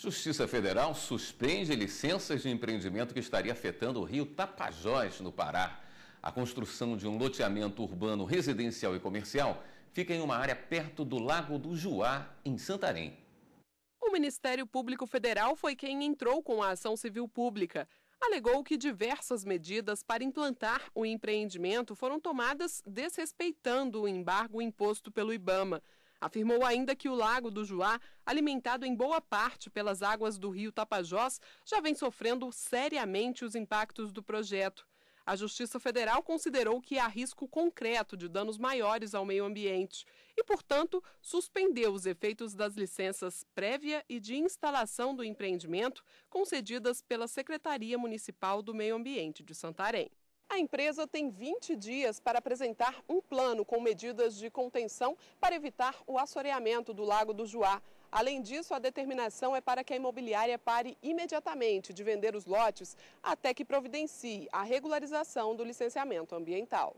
Justiça Federal suspende licenças de empreendimento que estaria afetando o rio Tapajós, no Pará. A construção de um loteamento urbano residencial e comercial fica em uma área perto do Lago do Juá, em Santarém. O Ministério Público Federal foi quem entrou com a ação civil pública. Alegou que diversas medidas para implantar o empreendimento foram tomadas desrespeitando o embargo imposto pelo Ibama. Afirmou ainda que o Lago do Juá, alimentado em boa parte pelas águas do rio Tapajós, já vem sofrendo seriamente os impactos do projeto. A Justiça Federal considerou que há risco concreto de danos maiores ao meio ambiente e, portanto, suspendeu os efeitos das licenças prévia e de instalação do empreendimento concedidas pela Secretaria Municipal do Meio Ambiente de Santarém. A empresa tem 20 dias para apresentar um plano com medidas de contenção para evitar o assoreamento do Lago do Juá. Além disso, a determinação é para que a imobiliária pare imediatamente de vender os lotes até que providencie a regularização do licenciamento ambiental.